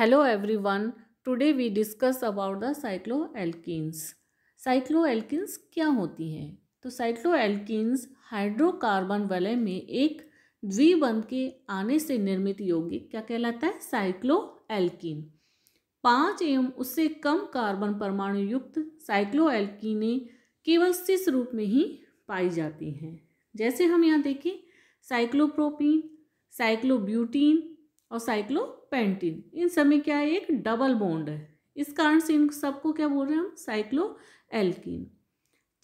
hello today we discuss about the cyclo the cycloalkenes क्या होती हैं तो साइक्लो साइक्लोएल्किन्स हाइड्रोकार्बन वलय में एक द्विबंध के आने से निर्मित यौगिक क्या कहलाता है साइक्लो एल्किन पाँच एवं उससे कम कार्बन परमाणु युक्त साइक्लो एल्किने केवल सिस रूप में ही पाई जाती हैं जैसे हम यहाँ देखें साइक्लोप्रोपीन साइक्लोब्यूटीन और साइक्लो पेंटिन इन सब में क्या है एक डबल बॉन्ड है इस कारण से इन सबको क्या बोल रहे हैं हम साइक्लो एल्किन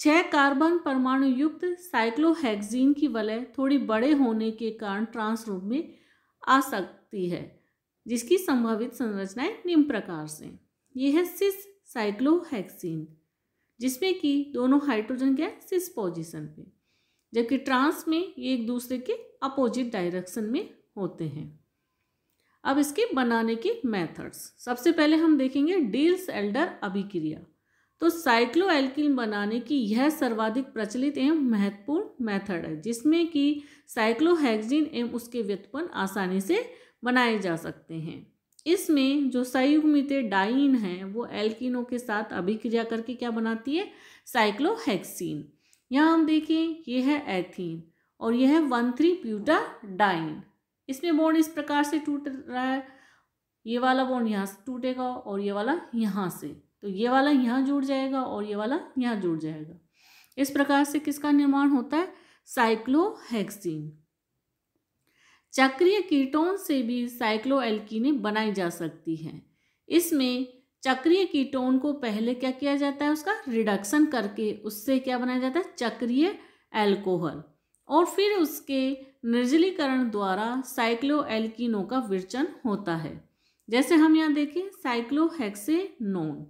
छह कार्बन परमाणु युक्त साइक्लोहेक्जीन की वलय थोड़ी बड़े होने के कारण ट्रांस रूप में आ सकती है जिसकी संभावित संरचनाएं निम्न प्रकार से ये है सिस साइक्लोहेक्सीन जिसमें कि दोनों हाइड्रोजन क्या सिस पोजिशन पे जबकि ट्रांस में ये एक दूसरे के अपोजिट डायरेक्शन में होते हैं अब इसके बनाने की मेथड्स सबसे पहले हम देखेंगे डील्स एल्डर अभिक्रिया तो साइक्लोएल्किन बनाने की यह सर्वाधिक प्रचलित एवं महत्वपूर्ण मेथड है जिसमें कि साइक्लोहेक्सिन एवं उसके व्युत्पन्न आसानी से बनाए जा सकते हैं इसमें जो संयुग्मित डाइन है वो एल्किनों के साथ अभिक्रिया करके क्या बनाती है साइक्लोहेक्सिन यहाँ हम देखें यह है एथीन और यह है वन थ्री प्यूटा डाइन इसमें बोन इस प्रकार से टूट रहा है ये वाला बोन यहाँ से टूटेगा और ये वाला यहाँ से तो ये वाला यहाँ जुड़ जाएगा और ये वाला यहाँ जुड़ जाएगा इस प्रकार से किसका निर्माण होता है साइक्लोहेक्सीन चक्रीय कीटोन से भी साइक्लोएल्कीने बनाई जा सकती हैं इसमें चक्रीय कीटोन को पहले क्या किया जाता है उसका रिडक्शन करके उससे क्या बनाया जाता है चक्रीय एल्कोहल और फिर उसके निर्जलीकरण द्वारा साइक्लोएल्कीनों का विरचन होता है जैसे हम यहाँ देखें साइक्लोहेक्सेनोन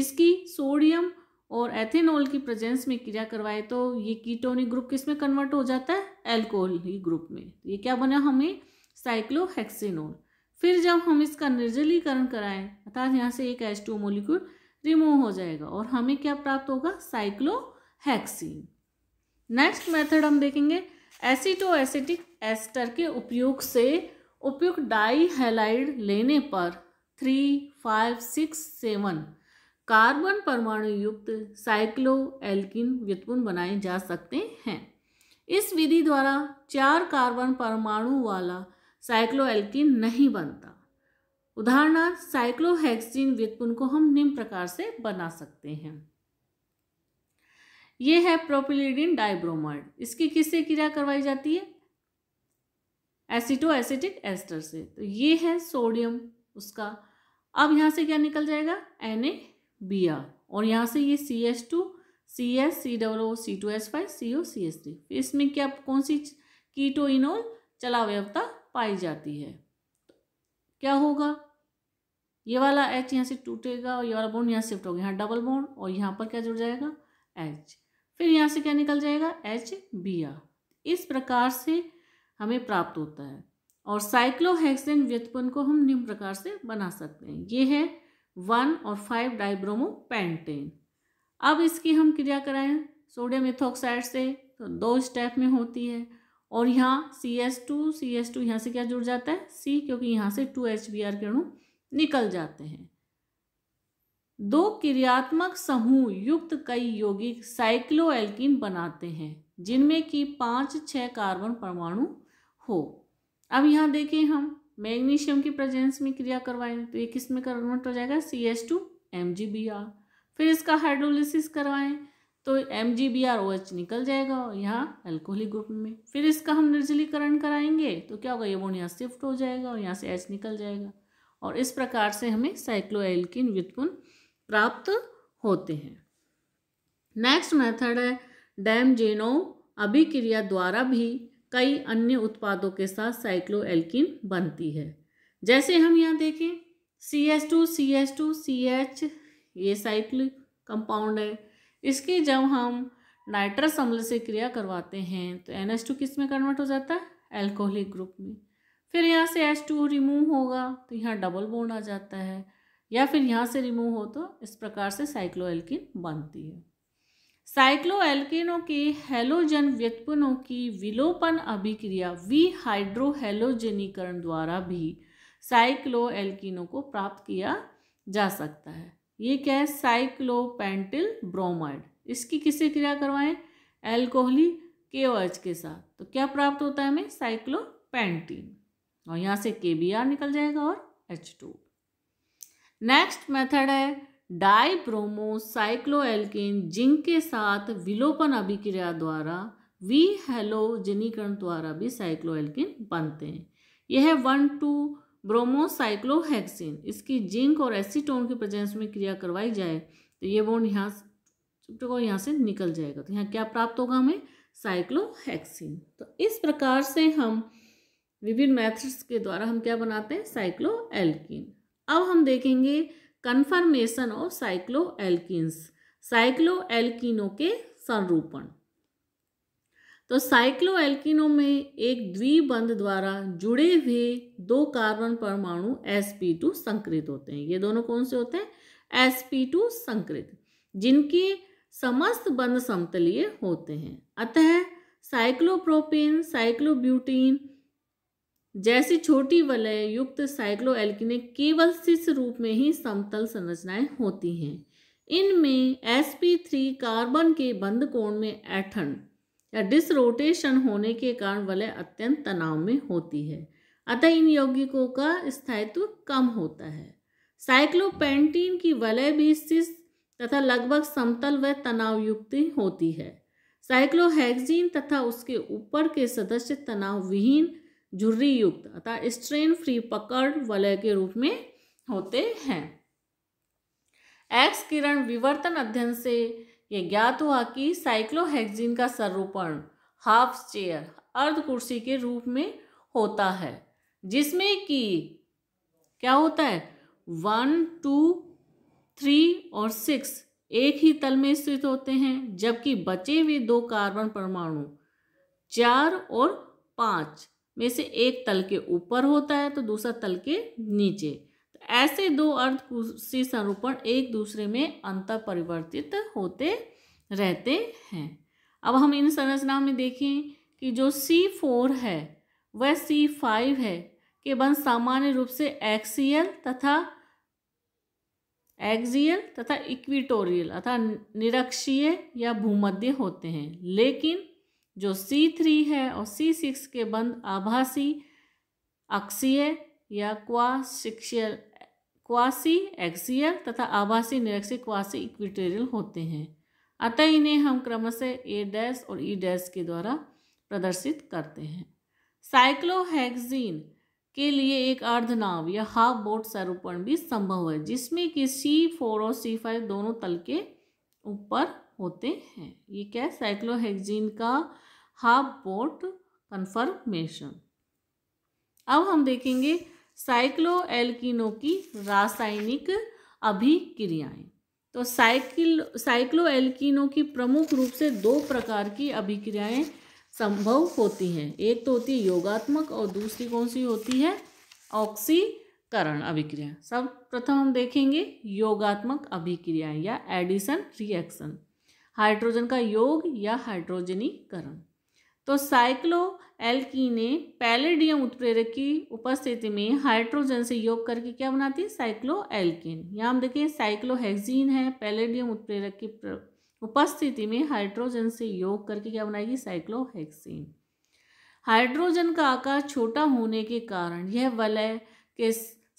इसकी सोडियम और एथेनॉल की प्रेजेंस में क्रिया करवाए तो ये कीटोनिक ग्रुप किस में कन्वर्ट हो जाता है ही ग्रुप में तो ये क्या बना हमें साइक्लोहेक्सेनोन फिर जब हम इसका निर्जलीकरण कराएं अर्थात यहाँ से एक एच टू मोलिक्यूल रिमूव हो जाएगा और हमें क्या प्राप्त होगा साइक्लोहेक्सीन नेक्स्ट मेथड हम देखेंगे एसिटोएसिटिक एस्टर के उपयोग से उपयुक्त डाई हेलाइड लेने पर three five six seven carbon परमाणु युक्त साइक्लो एल्किन व्युत्पन्न बनाए जा सकते हैं इस विधि द्वारा चार कार्बन परमाणु वाला साइक्लो एल्किन नहीं बनता उदाहरणार्थ साइक्लोहेक्सिन व्युत्पन्न को हम निम्न प्रकार से बना सकते हैं ये है प्रोपिलिडीन डाइब्रोमाइड इसकी किससे क्रिया करवाई जाती है एसिटो एसिटिक एस्टर से तो ये है सोडियम उसका अब यहाँ से क्या निकल जाएगा एन ए बी आर और यहाँ से ये C S two C S C double O C two S five C O C S three इसमें क्या कौन सी कीटो इनोल चलावयवता पाई जाती है तो क्या होगा ये वाला एच यहाँ से टूटेगा और ये वाला बोन यहाँ शिफ्ट होगा यहाँ डबल बोन और यहाँ पर क्या जुड़ जाएगा एच फिर यहाँ से क्या निकल जाएगा एच आर इस प्रकार से हमें प्राप्त होता है और साइक्लोहेक्सेन व्युत्पन्न को हम निम्न प्रकार से बना सकते हैं ये है वन और फाइव डाइब्रोमो पैंटेन अब इसकी हम क्रिया कराएं सोडियम इथोक्साइड से तो दो स्टेप में होती है और यहाँ C S two C S two यहाँ से क्या जुड़ जाता है सी क्योंकि यहाँ से टू एच बी आर अणु निकल जाते हैं दो क्रियात्मक समूह युक्त कई यौगिक साइक्लोएल्किन बनाते हैं जिनमें कि पाँच छः कार्बन परमाणु हो अब यहाँ देखें हम मैग्नीशियम की प्रेजेंस में क्रिया करवाएं तो ये किस में कन्वर्ट हो जाएगा C S two M G B R फिर इसका हाइड्रोलिसिस करवाएं तो M G B R O H निकल जाएगा यहाँ एल्कोहलिक ग्रुप में फिर इसका हम निर्जलीकरण कराएंगे तो क्या होगा ये वो यहाँ शिफ्ट हो जाएगा और यहाँ से एच निकल जाएगा और इस प्रकार से हमें साइक्लोएल्किन व्युत्पन्न प्राप्त होते हैं नेक्स्ट मेथड है डैम जेनो अभिक्रिया द्वारा भी कई अन्य उत्पादों के साथ साइक्लो एल्किन बनती है जैसे हम यहाँ देखें C S two C S two C H ये साइक्ल कंपाउंड है इसकी जब हम नाइट्रस अम्ल से क्रिया करवाते हैं तो एन एस टू किस में कन्वर्ट हो जाता है एल्कोहलिक ग्रुप में फिर यहाँ से एस टू रिमूव होगा तो यहाँ डबल बोन्ड आ जाता है या फिर यहाँ से रिमूव हो तो इस प्रकार से साइक्लोएल्किन बनती है साइक्लोएल्केनों के हेलोजन व्युत्पन्नों की विलोपन अभिक्रिया विहाइड्रोहेलोजेनीकरण द्वारा भी साइक्लोएल्किनों को प्राप्त किया जा सकता है ये क्या है साइक्लोपेंटिल ब्रोमाइड इसकी किससे क्रिया करवाएं एल्कोहली के के साथ तो क्या प्राप्त होता है हमें साइक्लोपेंटीन और यहाँ से के बी आर निकल जाएगा और एच टू नेक्स्ट मेथड है डाई ब्रोमो साइक्लोएल्केन जिंक के साथ विलोपन अभिक्रिया द्वारा वी हेलोजनीकरण द्वारा भी एल्किन बनते हैं यह है वन टू ब्रोमोसाइक्लोहेक्सिन इसकी जिंक और एसीटोन की प्रजेंस में क्रिया करवाई जाए तो ये बोन यहाँ को तो यहाँ से निकल जाएगा तो यहाँ क्या प्राप्त होगा हमें साइक्लोहेक्सिन तो इस प्रकार से हम विभिन्न मेथड्स के द्वारा हम क्या बनाते हैं साइक्लो एल्किन अब हम देखेंगे कन्फर्मेशन ऑफ साइक्लो एल्किन्स साइक्लो एल्किनों के संरूपण तो साइक्लो एल्किनों में एक द्विबंध द्वारा जुड़े हुए दो कार्बन परमाणु sp2 संकृत होते हैं ये दोनों कौन से होते हैं sp2 संकृत जिनके समस्त बंध समतलीय होते हैं अतः साइक्लोप्रोपेन साइक्लोब्यूटीन जैसी छोटी वलय युक्त साइक्लोएल्किने केवल शिष्य रूप में ही समतल संरचनाएं होती हैं इनमें एस थ्री कार्बन के बंद कोण में ऐठन या डिसरोटेशन होने के कारण वलय अत्यंत तनाव में होती है अतः इन यौगिकों का स्थायित्व कम होता है साइक्लोपेंटीन की वलय भी शिष्य तथा लगभग समतल व तनावयुक्त होती है साइक्लोहेक्जीन तथा उसके ऊपर के सदस्य तनाव विहीन झुर्री युक्त अतः स्ट्रेन फ्री पकड़ वलय के रूप में होते हैं एक्स किरण विवर्तन अध्ययन से यह ज्ञात हुआ कि साइक्लोहेक्जिन का सरूपण हाफ चेयर अर्ध कुर्सी के रूप में होता है जिसमें कि क्या होता है वन टू थ्री और सिक्स एक ही तल में स्थित होते हैं जबकि बचे हुए दो कार्बन परमाणु चार और पाँच में से एक तल के ऊपर होता है तो दूसरा तल के नीचे तो ऐसे दो अर्ध संरूपण एक दूसरे में अंतर परिवर्तित होते रहते हैं अब हम इन संरचनाओं में देखें कि जो सी फोर है वह सी फाइव है के बंध सामान्य रूप से एक्सियल तथा एक्सियल तथा इक्विटोरियल अर्थात निरक्षीय या भूमध्य होते हैं लेकिन जो सी थ्री है और सी सिक्स के बंद आभासी अक्षीय या क्वाशिक्शियल क्वासी एक्सियल तथा आभासी निरक्षी क्वासी इक्विटोरियल होते हैं अतः इन्हें हम क्रमशः ए डैश और ई e डैश के द्वारा प्रदर्शित करते हैं साइक्लोहेक्जीन के लिए एक अर्धनाव या हाफ बोट सरूपण भी संभव है जिसमें कि सी फोर और सी फाइव दोनों तल के ऊपर होते हैं ये क्या है साइक्लोहेक्जीन का हाफ बोट कन्फर्मेशन अब हम देखेंगे साइक्लो एल्किनो की रासायनिक अभिक्रियाएं तो साइकिल साइक्लो एल्किनो की प्रमुख रूप से दो प्रकार की अभिक्रियाएं संभव होती हैं एक तो होती है योगात्मक और दूसरी कौन सी होती है ऑक्सीकरण अभिक्रिया सब प्रथम हम देखेंगे योगात्मक अभिक्रिया या एडिसन रिएक्शन हाइड्रोजन का योग या हाइड्रोजनीकरण तो साइक्लो एल्की ने पैलेडियम उत्प्रेरक की उपस्थिति में हाइड्रोजन से योग करके क्या बनाती है साइक्लो एल्किन यहाँ हम देखें साइक्लोहेक्जीन है पैलेडियम उत्प्रेरक की उपस्थिति में हाइड्रोजन से योग करके क्या बनाएगी साइक्लोहेक्सीन हाइड्रोजन का आकार छोटा होने के कारण यह वलय के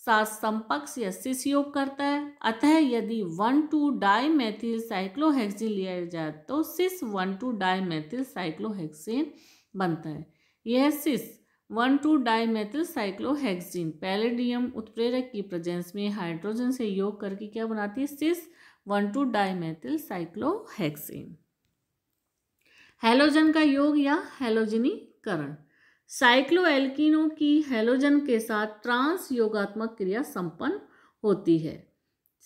साथ संपर्क या शिश योग करता है अतः यदि one two dimethyl cyclohexene लिया जाए तो cis one two dimethyl cyclohexene बनता है यह cis one two dimethyl cyclohexene palladium उत्प्रेरक की प्रेजेंस में हाइड्रोजन से योग करके क्या बनाती है cis one two dimethyl cyclohexene halogen का योग या हेलोजनीकरण साइक्लोएल्किनों की हेलोजन के साथ ट्रांस योगात्मक क्रिया संपन्न होती है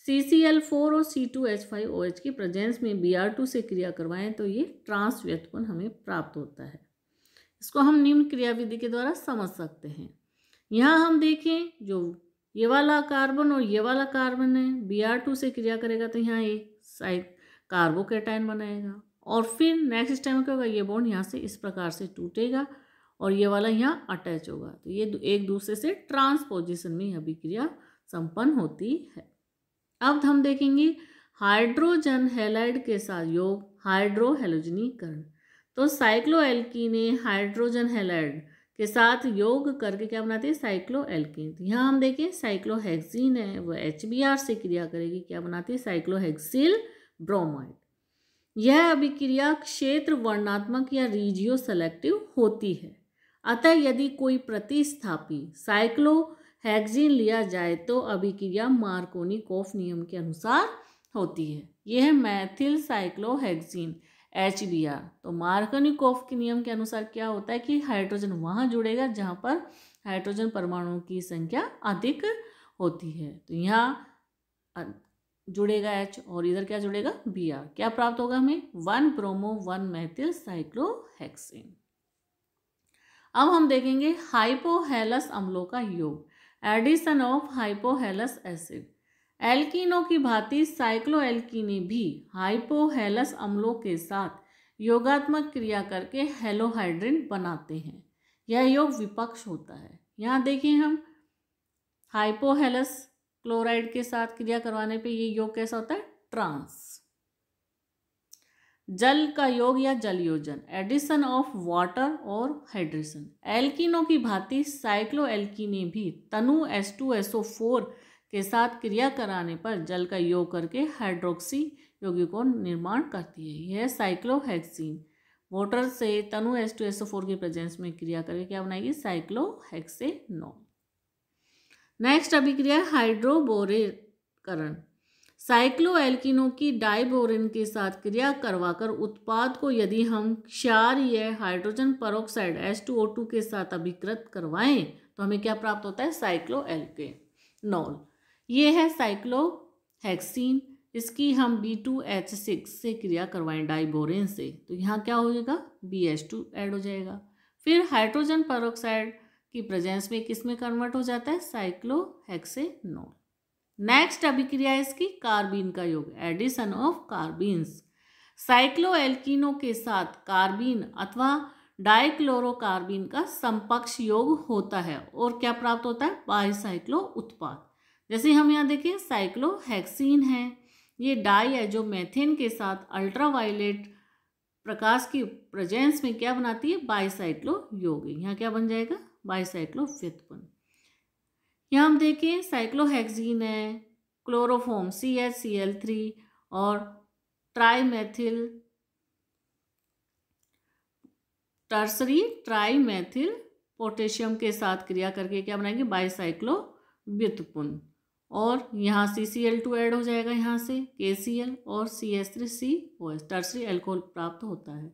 सी सी एल फोर और C two H five O H की प्रजेंस में बी आर टू से क्रिया करवाएं तो ये ट्रांस व्यक्तपन हमें प्राप्त होता है इसको हम निम्न क्रियाविधि के द्वारा समझ सकते हैं यहाँ हम देखें जो ये वाला कार्बन और ये वाला कार्बन है बी आर टू से क्रिया करेगा तो यहाँ ये साइड कार्बोकेटाइन बनाएगा और फिर नेक्स्ट टाइम क्या होगा ये बॉन्ड यहाँ से इस प्रकार से टूटेगा और ये वाला यहाँ अटैच होगा तो ये एक दूसरे से ट्रांसपोजिशन में अभिक्रिया संपन्न होती है अब हम देखेंगे हाइड्रोजन हेलाइड के साथ योग हाइड्रोहेलोजनीकरण तो साइक्लोएल्की ने हाइड्रोजन हेलाइड के साथ योग करके क्या बनाते हैं साइक्लो तो एल्किन यहाँ हम देखें साइक्लोहेक्सिन है वह एच से क्रिया करेगी क्या बनाती है साइक्लोहेक्सिल ब्रोमाइड यह अभिक्रिया क्षेत्र वर्णात्मक या रीजियो सेलेक्टिव होती है अतः यदि कोई प्रतिस्थापी साइक्लोहेक्सिन लिया जाए तो अभिक्रिया मार्कोनी कोफ नियम के अनुसार होती है यह है methyl cyclohexene H B R तो मार्कोनिकोफ के नियम के अनुसार क्या होता है कि हाइड्रोजन वहाँ जुड़ेगा जहाँ पर हाइड्रोजन परमाणुओं की संख्या अधिक होती है तो यहाँ जुड़ेगा एच और इधर क्या जुड़ेगा बी आर क्या प्राप्त होगा हमें one bromo one methyl cyclohexene अब हम देखेंगे हाइपोहेलस अम्लों का योग एडिशन ऑफ हाइपोहेलस एसिड एल्किनों की भांति साइक्लोएल्कीने भी हाइपोहेलस अम्लों के साथ योगात्मक क्रिया करके हेलोहाइड्रिन बनाते हैं यह योग विपक्ष होता है यहाँ देखें हम हाइपोहेलस क्लोराइड के साथ क्रिया करवाने पे ये योग कैसा होता है ट्रांस जल का योग या जल योजन एडिशन ऑफ वाटर और हाइड्रेशन एल्किनों की भांति साइक्लो एल्कीने भी तनु एस टू एसओ फोर के साथ क्रिया कराने पर जल का योग करके हाइड्रोक्सी को निर्माण करती है यह साइक्लोहेक्सीन वाटर से तनु एस टू एसओ फोर के प्रेजेंस में क्रिया करके क्या बनाएगी साइक्लोहेक्सेनॉल नेक्स्ट अभिक्रिया हाइड्रोबोरेकरण साइक्लोएल्किनों की डाइबोरिन के साथ क्रिया करवाकर उत्पाद को यदि हम क्षार या हाइड्रोजन परोक्साइड एस के साथ अभिकृत करवाएं तो हमें क्या प्राप्त होता है साइक्लो नॉल ये है साइक्लो हेक्सीन इसकी हम बी टू एच सिक्स से क्रिया करवाएं डाइबोरेन से तो यहाँ क्या होगा बी एच टू एड हो जाएगा फिर हाइड्रोजन परोक्साइड की प्रेजेंस में किस में कन्वर्ट हो जाता है साइक्लो हेक्सेनॉल नेक्स्ट अभिक्रिया है इसकी कार्बीन का योग एडिशन ऑफ साइक्लो साइक्लोएल्किनों के साथ कार्बीन अथवा डाइक्लोरोकार्बीन का समपक्ष योग होता है और क्या प्राप्त होता है बाईसाइक्लो उत्पाद जैसे हम यहाँ देखें साइक्लोहेक्सीन है ये डाई है जो मैथेन के साथ अल्ट्रावायलेट प्रकाश की प्रेजेंस में क्या बनाती है बाईसाइक्लो योग यहाँ क्या बन जाएगा बाईसाइक्लो व्यत्पन्न यहाँ हम देखें साइक्लोहेक्जीन है chloroform C H C L three और ट्राईमेथिल टर्सरी ट्राईमेथिल पोटेशियम के साथ क्रिया करके क्या बनाएंगे बाईसाइक्लो व्युतपुन और यहाँ C C L two add हो जाएगा यहाँ से के सी एल और C S three C O S tertiary alcohol प्राप्त होता है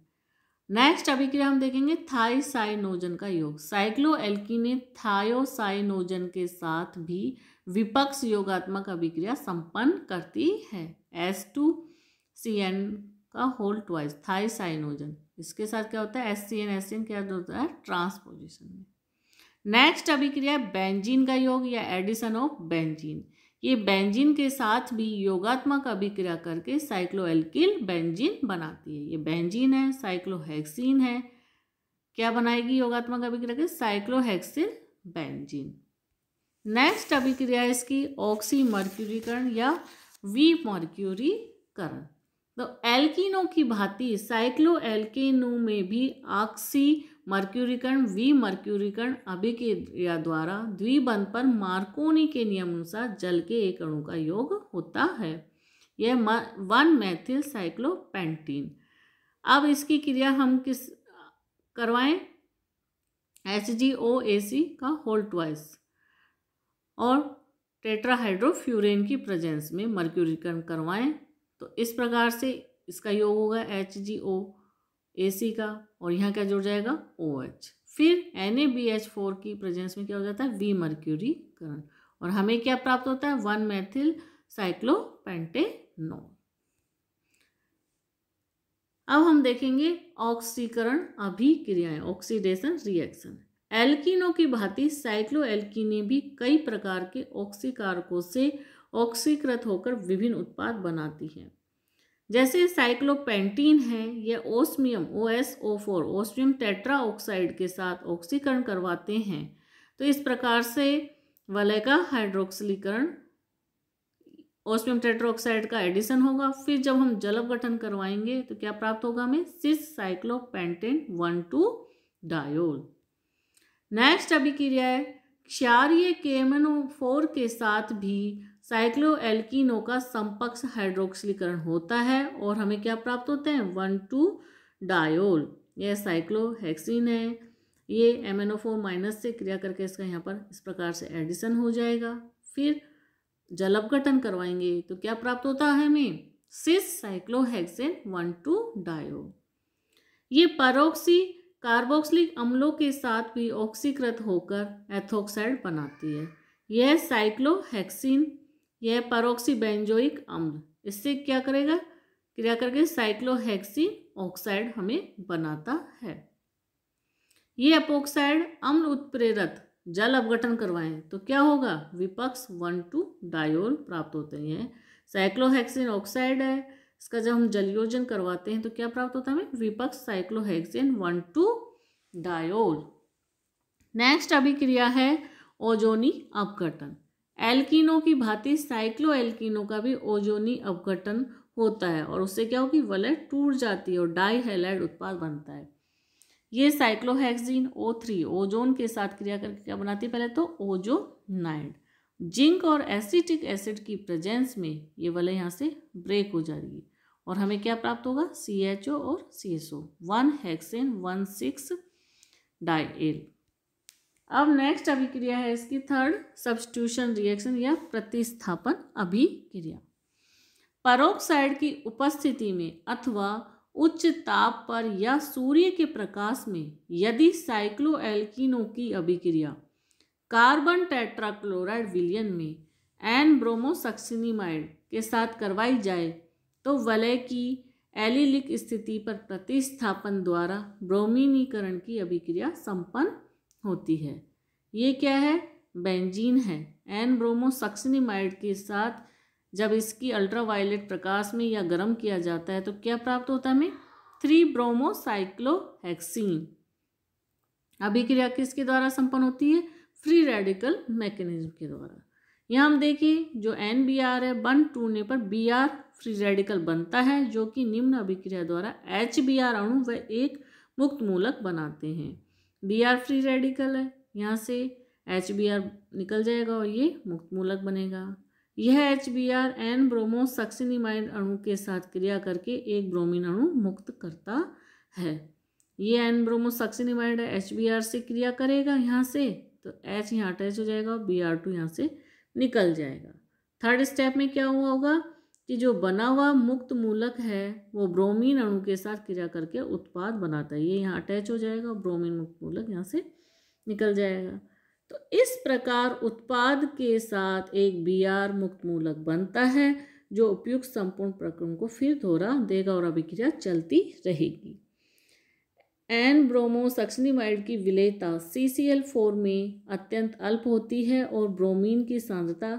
नेक्स्ट अभी के लिए हम देखेंगे थाईसाइनोजन का योग साइक्लो ने थायोसाइनोजन के साथ भी विपक्ष योगात्मक अभिक्रिया संपन्न करती है एस टू सी एन का होल ट्वाइस थाईसाइनोजन इसके साथ क्या होता है S C N S C N क्या होता है ट्रांसपोजिशन में नेक्स्ट अभिक्रिया बेंजीन का योग या एडिशन ऑफ बेंजीन ये बेंजीन के साथ भी योगात्मक अभिक्रिया करके साइक्लोएल्किल बेंजीन बनाती है ये बेंजीन है साइक्लोहेक्सिन है क्या बनाएगी योगात्मक अभिक्रिया के साइक्लोहेक्सिल बेंजीन नेक्स्ट अभिक्रिया इसकी ऑक्सी मर्क्यूरीकरण या वी मर्क्यूरीकरण तो एल्किनों की भांति साइक्लो एल्केनो में भी ऑक्सी मर्क्यूरीकरण कण वी मर्क्यूरी अभिक्रिया द्वारा द्विबंध पर मार्कोनी के नियम अनुसार जल के एक अणु का योग होता है यह वन मैथिल साइक्लोपेंटीन अब इसकी क्रिया हम किस करवाएं H G O A C का होल ट्वाइस और टेट्राहाइड्रोफ्यूरेन की प्रेजेंस में मर्क्यूरीकरण करवाएं तो इस प्रकार से इसका योग होगा H G O A C का और यहाँ क्या जुड़ जाएगा ओ एच फिर N A B H four की प्रेजेंस में क्या हो जाता है वी मर्क्यूरी करण और हमें क्या प्राप्त होता है वन मैथिल साइक्लोपेंटेनॉल अब हम देखेंगे ऑक्सीकरण अभिक्रियाएं ऑक्सीडेशन रिएक्शन एल्किनों की भांति साइक्लो एल्किने भी कई प्रकार के ऑक्सीकारकों से ऑक्सीकृत होकर विभिन्न उत्पाद बनाती हैं जैसे साइक्लोपेंटीन है यह osmium O S O four osmium tetra oxide के साथ ऑक्सीकरण करवाते हैं तो इस प्रकार से वलय का हाइड्रोक्सलीकरण ओस्मियम ऑक्साइड का एडिशन होगा फिर जब हम जलव गठन करवाएंगे तो क्या प्राप्त होगा हमें cis cyclopentane one two diol next अभिक्रिया है क्षारिय केमनो फोर के साथ भी साइक्लोएल्कीनों का संपक्ष हाइड्रोक्सलीकरण होता है और हमें क्या प्राप्त होते हैं वन टू डायोल यह साइक्लोहेक्सिन है ये एम एन माइनस से क्रिया करके इसका यहाँ पर इस प्रकार से एडिशन हो जाएगा फिर जल अपघटन करवाएंगे तो क्या प्राप्त होता है हमें cis cyclohexane one two diol ये परोक्सी कार्बोक्सिलिक अम्लों के साथ भी ऑक्सीकृत होकर एथोक्साइड बनाती है यह साइक्लोहेक्सिन यह है परोक्सी बेंजोइक अम्ल इससे क्या करेगा क्रिया करके साइक्लोहेक्सी ऑक्साइड हमें बनाता है ये अपोक्साइड अम्ल उत्प्रेरक जल अपघटन करवाएं तो क्या होगा विपक्ष वन टू डायोल प्राप्त होते हैं साइक्लोहेक्सिन ऑक्साइड है इसका जब हम जलयोजन करवाते हैं तो क्या प्राप्त होता है हमें विपक्ष cyclohexene one two diol next अभिक्रिया है ओजोनी अपघटन एल्किनों की भांति साइक्लो एल्किनों का भी ओजोनी अवघटन होता है और उससे क्या होगी वलय टूट जाती है और डाईहेलाइड उत्पाद बनता है ये साइक्लोहेक्सिन ओ थ्री ओजोन के साथ क्रिया करके क्या बनाती है पहले तो ओजोनाइड जिंक और एसिटिक एसिड की प्रेजेंस में ये वलय यहाँ से ब्रेक हो जाएगी और हमें क्या प्राप्त होगा सी एच ओ और C S O one hexene one six dial अब नेक्स्ट अभिक्रिया है इसकी थर्ड सब्सटूशन रिएक्शन या प्रतिस्थापन अभिक्रिया परोक्साइड की उपस्थिति में अथवा उच्च ताप पर या सूर्य के प्रकाश में यदि साइक्लोएल्कीनों की अभिक्रिया कार्बन टेट्राक्लोराइड विलियन में एन ब्रोमोसक्सिनिमाइड के साथ करवाई जाए तो वलय की एलिलिक स्थिति पर प्रतिस्थापन द्वारा ब्रोमिनीकरण की अभिक्रिया संपन्न होती है ये क्या है बेंजीन है एन ब्रोमो सक्सनीमाइड के साथ जब इसकी अल्ट्रावायलेट प्रकाश में या गर्म किया जाता है तो क्या प्राप्त होता है हमें थ्री ब्रोमोसाइक्लोहेक्सीन अभिक्रिया किसके द्वारा संपन्न होती है फ्री रेडिकल मैकेनिज्म के द्वारा यहाँ हम देखिए जो एन बी आर है बन टूटने पर बी आर फ्री रेडिकल बनता है जो कि निम्न अभिक्रिया द्वारा एच बी आर अणु व एक मुक्त मूलक बनाते हैं बी आर फ्री रेडिकल है यहाँ से एच बी आर निकल जाएगा और ये मुक्त मूलक बनेगा यह H B R N bromo succinimide अणु के साथ क्रिया करके एक ब्रोमीन अणु मुक्त करता है ये एन ब्रोमो सक्सिनिमाइड है एच बी आर से क्रिया करेगा यहाँ से तो एच यहाँ अटैच हो जाएगा और बी आर टू यहाँ से निकल जाएगा थर्ड स्टेप में क्या हुआ होगा कि जो बना हुआ मुक्त मूलक है वो ब्रोमीन अणु के साथ क्रिया करके उत्पाद बनाता है ये यहाँ अटैच हो जाएगा ब्रोमीन मुक्त मूलक यहाँ से निकल जाएगा तो इस प्रकार उत्पाद के साथ एक बी आर मुक्त मूलक बनता है जो उपयुक्त संपूर्ण प्रक्रम को फिर दोहरा देगा और अभिक्रिया चलती रहेगी एन ब्रोमो सक्सनीमाइड की विलेयता सी सी एल फोर में अत्यंत अल्प होती है और ब्रोमीन की सांद्रता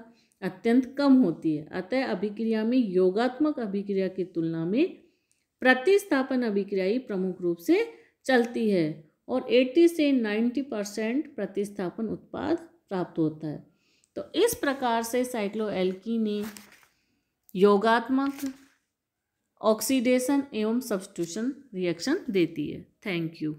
अत्यंत कम होती है अतः अभिक्रिया में योगात्मक अभिक्रिया की तुलना में प्रतिस्थापन अभिक्रिया ही प्रमुख रूप से चलती है और 80 से 90 परसेंट प्रतिस्थापन उत्पाद प्राप्त होता है तो इस प्रकार से साइक्लोएल्की ने योगात्मक ऑक्सीडेशन एवं सब्सटूशन रिएक्शन देती है थैंक यू